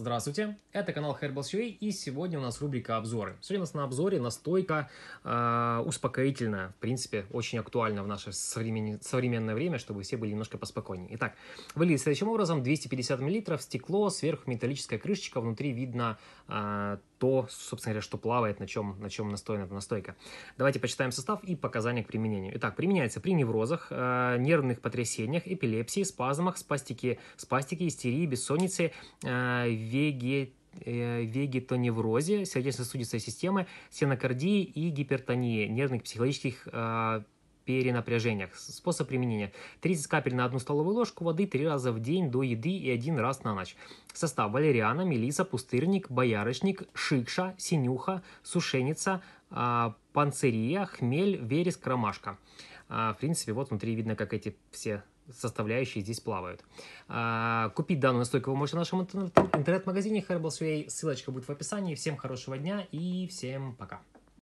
Здравствуйте, это канал Herbals UA и сегодня у нас рубрика обзоры. Сегодня у нас на обзоре настойка э, успокоительная, в принципе, очень актуальна в наше современное время, чтобы все были немножко поспокойнее. Итак, выглядит следующим образом, 250 мл, стекло, сверху металлическая крышечка, внутри видно э, то, собственно говоря, что плавает, на чем, на чем настроена эта настойка. Давайте почитаем состав и показания к применению. Итак, применяется при неврозах, э, нервных потрясениях, эпилепсии, спазмах, спастике, спастике, истерии, бессоннице, э, вегетации э, вегетоневрозе, сердечно-сосудистой системы, стенокардии и гипертонии, нервных психологических э, перенапряжениях. Способ применения. 30 капель на одну столовую ложку воды 3 раза в день до еды и один раз на ночь. Состав. Валериана, мелиса, пустырник, боярышник, шикша, синюха, сушеница, а, панцирия, хмель, вереск, ромашка. А, в принципе, вот внутри видно, как эти все составляющие здесь плавают. А, купить данную настойку вы можете в нашем интернет-магазине Herbal Sway. Ссылочка будет в описании. Всем хорошего дня и всем пока.